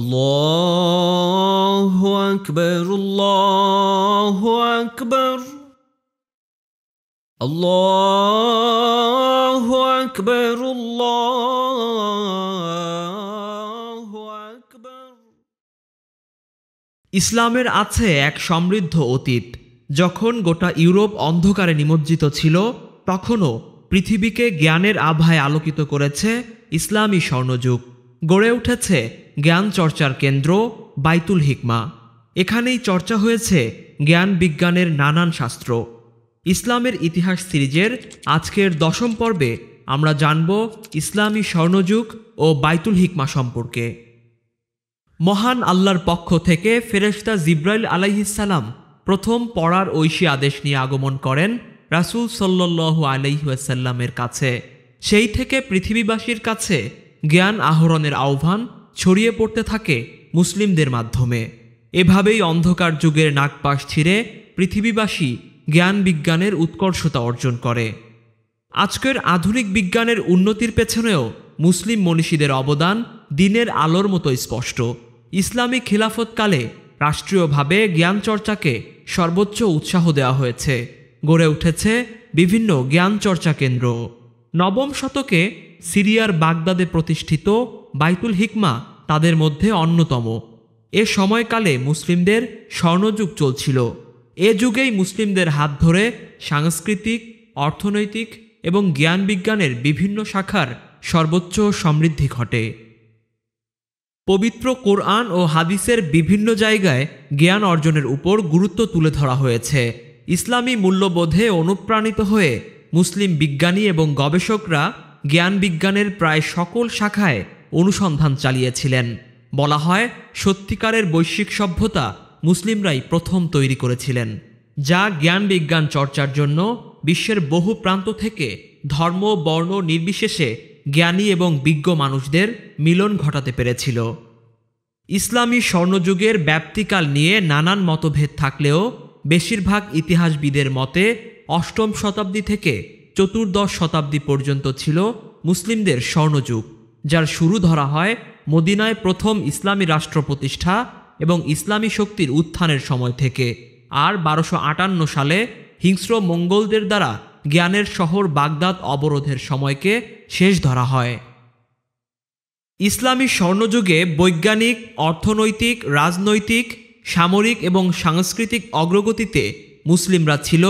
الله أكبر الله أكبر الله أكبر الله أكبر ইসলামের আছে এক সমৃদ্ধ অতীত যখন গোটা ইউরোপ অন্ধকারে নিমজ্জিত ছিল তখনও পৃথিবীকে জ্ঞানের আভায় আলোকিত করেছে ইসলামী স্বর্ণযুগ গড়ে উঠেছে জ্ঞান চর্চার কেন্দ্র বাইতুল হিকমা এখানেই চর্চা হয়েছে জ্ঞান বিজ্ঞানের নানান শাস্ত্র ইসলামের ইতিহাস সিরিজের আজকের দশম পর্বে আমরা জানব ইসলামী স্বর্ণযুগ ও বাইতুল হিকমা সম্পর্কে মহান আল্লাহর পক্ষ থেকে ফেরেস্তা জিব্রাইল আলাইহিসাল্লাম প্রথম পড়ার ঐশী আদেশ নিয়ে আগমন করেন রাসুল সাল্লু আলহিহাসাল্লামের কাছে সেই থেকে পৃথিবীবাসীর কাছে জ্ঞান আহরণের আহ্বান ছড়িয়ে পড়তে থাকে মুসলিমদের মাধ্যমে এভাবেই অন্ধকার যুগের নাকপাশ ছিঁড়ে পৃথিবীবাসী জ্ঞান বিজ্ঞানের উৎকর্ষতা অর্জন করে আজকের আধুনিক বিজ্ঞানের উন্নতির পেছনেও মুসলিম মনীষীদের অবদান দিনের আলোর মতো স্পষ্ট ইসলামী খিলাফতকালে রাষ্ট্রীয়ভাবে জ্ঞান চর্চাকে সর্বোচ্চ উৎসাহ দেওয়া হয়েছে গড়ে উঠেছে বিভিন্ন জ্ঞান চর্চা কেন্দ্র নবম শতকে সিরিয়ার বাগদাদে প্রতিষ্ঠিত বাইতুল হিকমা তাদের মধ্যে অন্যতম এ সময়কালে মুসলিমদের স্বর্ণযুগ চলছিল এ যুগেই মুসলিমদের হাত ধরে সাংস্কৃতিক অর্থনৈতিক এবং জ্ঞান বিজ্ঞানের বিভিন্ন শাখার সর্বোচ্চ সমৃদ্ধি ঘটে পবিত্র কোরআন ও হাদিসের বিভিন্ন জায়গায় জ্ঞান অর্জনের উপর গুরুত্ব তুলে ধরা হয়েছে ইসলামী মূল্যবোধে অনুপ্রাণিত হয়ে মুসলিম বিজ্ঞানী এবং গবেষকরা জ্ঞান বিজ্ঞানের প্রায় সকল শাখায় অনুসন্ধান চালিয়েছিলেন বলা হয় সত্যিকারের বৈশ্বিক সভ্যতা মুসলিমরাই প্রথম তৈরি করেছিলেন যা জ্ঞান বিজ্ঞান চর্চার জন্য বিশ্বের বহু প্রান্ত থেকে ধর্ম বর্ণ নির্বিশেষে জ্ঞানী এবং বিজ্ঞ মানুষদের মিলন ঘটাতে পেরেছিল ইসলামী স্বর্ণযুগের ব্যাপ্তিকাল নিয়ে নানান মতভেদ থাকলেও বেশিরভাগ ইতিহাসবিদের মতে অষ্টম শতাব্দী থেকে চতুর্দশ শতাব্দী পর্যন্ত ছিল মুসলিমদের স্বর্ণযুগ যার শুরু ধরা হয় মদিনায় প্রথম ইসলামী রাষ্ট্র প্রতিষ্ঠা এবং ইসলামী শক্তির উত্থানের সময় থেকে আর বারোশো আটান্ন সালে হিংস্র মঙ্গলদের দ্বারা জ্ঞানের শহর বাগদাদ অবরোধের সময়কে শেষ ধরা হয় ইসলামী স্বর্ণযুগে বৈজ্ঞানিক অর্থনৈতিক রাজনৈতিক সামরিক এবং সাংস্কৃতিক অগ্রগতিতে মুসলিমরা ছিল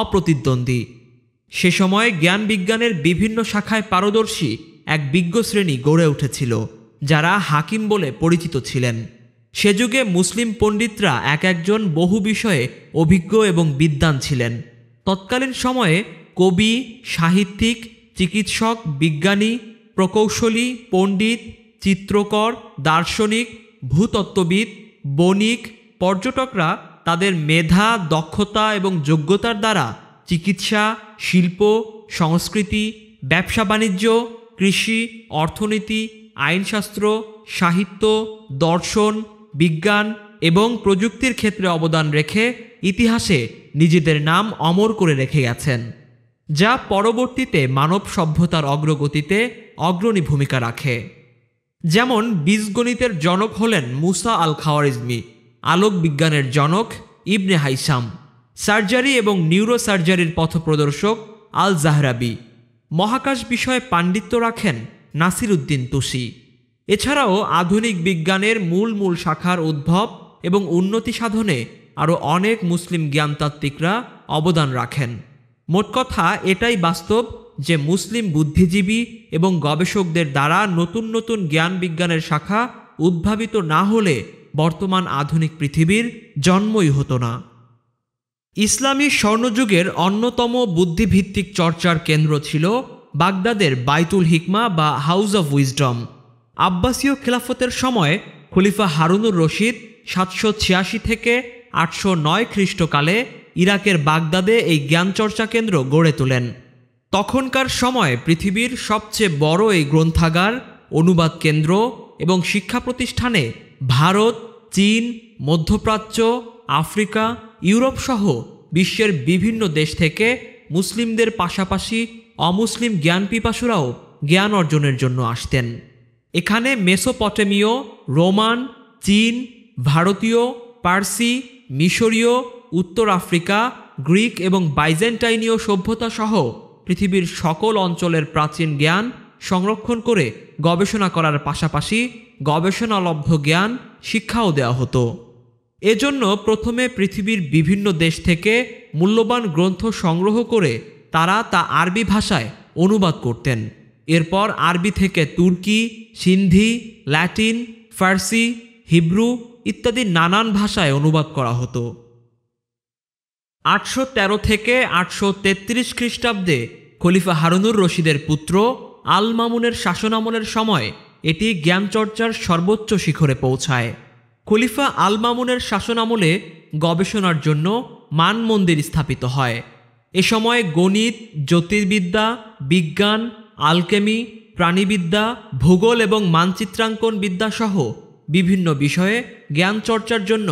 অপ্রতিদ্বন্দ্বী সে সময় জ্ঞান বিজ্ঞানের বিভিন্ন শাখায় পারদর্শী এক বিজ্ঞ শ্রেণী গড়ে উঠেছিল যারা হাকিম বলে পরিচিত ছিলেন সে যুগে মুসলিম পণ্ডিতরা এক একজন বহু বিষয়ে অভিজ্ঞ এবং বিদ্বান ছিলেন তৎকালীন সময়ে কবি সাহিত্যিক চিকিৎসক বিজ্ঞানী প্রকৌশলী পণ্ডিত চিত্রকর দার্শনিক ভূতত্ত্ববিদ বণিক পর্যটকরা তাদের মেধা দক্ষতা এবং যোগ্যতার দ্বারা চিকিৎসা শিল্প সংস্কৃতি ব্যবসা বাণিজ্য কৃষি অর্থনীতি আইনশাস্ত্র সাহিত্য দর্শন বিজ্ঞান এবং প্রযুক্তির ক্ষেত্রে অবদান রেখে ইতিহাসে নিজেদের নাম অমর করে রেখে গেছেন যা পরবর্তীতে মানব সভ্যতার অগ্রগতিতে অগ্রণী ভূমিকা রাখে যেমন বীজগণিতের জনক হলেন মুসা আল খাওয়ারিজমি আলোক বিজ্ঞানের জনক ইবনে হাইসাম সার্জারি এবং নিউরোসার্জারির পথপ্রদর্শক আল জাহরাবি মহাকাশ বিষয়ে পাণ্ডিত্য রাখেন নাসির উদ্দিন তুসি এছাড়াও আধুনিক বিজ্ঞানের মূল মূল শাখার উদ্ভব এবং উন্নতি সাধনে আরও অনেক মুসলিম জ্ঞানতাত্ত্বিকরা অবদান রাখেন মোট কথা এটাই বাস্তব যে মুসলিম বুদ্ধিজীবী এবং গবেষকদের দ্বারা নতুন নতুন জ্ঞান বিজ্ঞানের শাখা উদ্ভাবিত না হলে বর্তমান আধুনিক পৃথিবীর জন্মই হতো না ইসলামী স্বর্ণযুগের অন্যতম বুদ্ধিভিত্তিক চর্চার কেন্দ্র ছিল বাগদাদের বাইতুল হিকমা বা হাউস অব উইজডম আব্বাসীয় খেলাফতের সময় খলিফা হারুনুর রশিদ সাতশো ছিয়াশি থেকে আটশো নয় খ্রিস্টকালে ইরাকের বাগদাদে এই জ্ঞানচর্চা কেন্দ্র গড়ে তোলেন তখনকার সময় পৃথিবীর সবচেয়ে বড় এই গ্রন্থাগার অনুবাদ কেন্দ্র এবং শিক্ষা প্রতিষ্ঠানে ভারত চীন মধ্যপ্রাচ্য আফ্রিকা ইউরোপ সহ বিশ্বের বিভিন্ন দেশ থেকে মুসলিমদের পাশাপাশি অমুসলিম জ্ঞান পিপাসুরাও জ্ঞান অর্জনের জন্য আসতেন এখানে মেসোপটেমীয় রোমান চীন ভারতীয় পার্সি মিশরীয় উত্তর আফ্রিকা গ্রিক এবং বাইজেন্টাইনীয় সভ্যতা সহ পৃথিবীর সকল অঞ্চলের প্রাচীন জ্ঞান সংরক্ষণ করে গবেষণা করার পাশাপাশি গবেষণালব্ধ জ্ঞান শিক্ষাও দেওয়া হতো এজন্য প্রথমে পৃথিবীর বিভিন্ন দেশ থেকে মূল্যবান গ্রন্থ সংগ্রহ করে তারা তা আরবি ভাষায় অনুবাদ করতেন এরপর আরবি থেকে তুর্কি সিন্ধি ল্যাটিন ফার্সি হিব্রু ইত্যাদি নানান ভাষায় অনুবাদ করা হতো আটশো থেকে আটশো তেত্রিশ খ্রিস্টাব্দে খলিফা হারুনুর রশিদের পুত্র আল মামুনের শাসনামলের সময় এটি জ্ঞানচর্চার সর্বোচ্চ শিখরে পৌঁছায় খলিফা আল মামুনের শাসনামলে গবেষণার জন্য মান মন্দির স্থাপিত হয় এ সময় গণিত জ্যোতির্বিদ্যা বিজ্ঞান আলকেমি প্রাণীবিদ্যা ভূগোল এবং মানচিত্রাঙ্কন বিদ্যাসহ বিভিন্ন বিষয়ে জ্ঞান চর্চার জন্য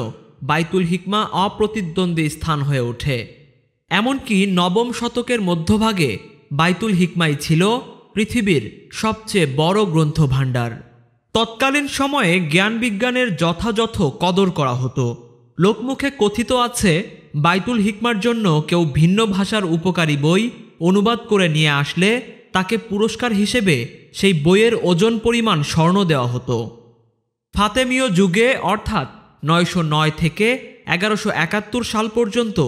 বাইতুল হিকমা অপ্রতিদ্বন্দ্বী স্থান হয়ে ওঠে এমনকি নবম শতকের মধ্যভাগে বাইতুল হিকমাই ছিল পৃথিবীর সবচেয়ে বড় গ্রন্থ ভাণ্ডার তৎকালীন সময়ে জ্ঞান বিজ্ঞানের যথাযথ কদর করা হতো লোকমুখে কথিত আছে বাইতুল হিকমার জন্য কেউ ভিন্ন ভাষার উপকারী বই অনুবাদ করে নিয়ে আসলে তাকে পুরস্কার হিসেবে সেই বইয়ের ওজন পরিমাণ স্বর্ণ দেওয়া হতো ফাতেমীয় যুগে অর্থাৎ নয়শো নয় থেকে এগারোশো একাত্তর সাল পর্যন্ত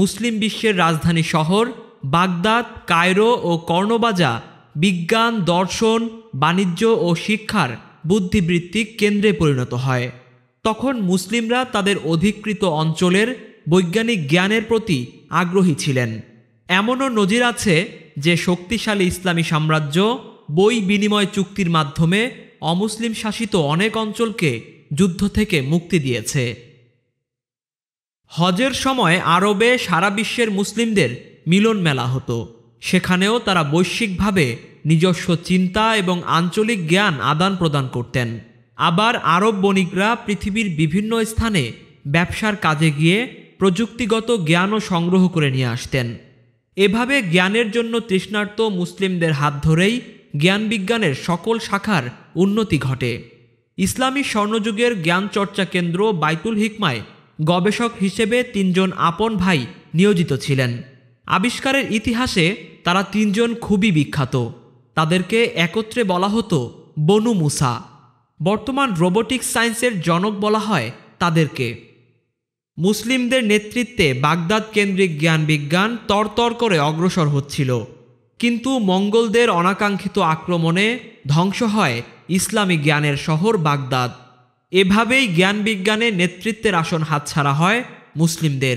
মুসলিম বিশ্বের রাজধানী শহর বাগদাদ কায়রো ও কর্ণবাজা বিজ্ঞান দর্শন বাণিজ্য ও শিক্ষার বুদ্ধিবৃত্তিক কেন্দ্রে পরিণত হয় তখন মুসলিমরা তাদের অধিকৃত অঞ্চলের বৈজ্ঞানিক জ্ঞানের প্রতি আগ্রহী ছিলেন এমনও নজির আছে যে শক্তিশালী ইসলামী সাম্রাজ্য বই বিনিময় চুক্তির মাধ্যমে অমুসলিম শাসিত অনেক অঞ্চলকে যুদ্ধ থেকে মুক্তি দিয়েছে হজের সময় আরবে সারা বিশ্বের মুসলিমদের মিলন মেলা হতো সেখানেও তারা বৈশ্বিকভাবে নিজস্ব চিন্তা এবং আঞ্চলিক জ্ঞান আদান প্রদান করতেন আবার আরব বণিকরা পৃথিবীর বিভিন্ন স্থানে ব্যবসার কাজে গিয়ে প্রযুক্তিগত জ্ঞানও সংগ্রহ করে নিয়ে আসতেন এভাবে জ্ঞানের জন্য তৃষ্ণার্ত মুসলিমদের হাত ধরেই জ্ঞান বিজ্ঞানের সকল শাখার উন্নতি ঘটে ইসলামী স্বর্ণযুগের জ্ঞান চর্চা কেন্দ্র বাইতুল হিকমায় গবেষক হিসেবে তিনজন আপন ভাই নিয়োজিত ছিলেন আবিষ্কারের ইতিহাসে তারা তিনজন খুবই বিখ্যাত তাদেরকে একত্রে বলা হতো বনু মুসা বর্তমান রোবোটিক সায়েন্সের জনক বলা হয় তাদেরকে মুসলিমদের নেতৃত্বে বাগদাদ কেন্দ্রিক জ্ঞান বিজ্ঞান তরতর করে অগ্রসর হচ্ছিল কিন্তু মঙ্গলদের অনাকাঙ্ক্ষিত আক্রমণে ধ্বংস হয় ইসলামী জ্ঞানের শহর বাগদাদ এভাবেই জ্ঞান বিজ্ঞানে নেতৃত্বের আসন হাতছাড়া হয় মুসলিমদের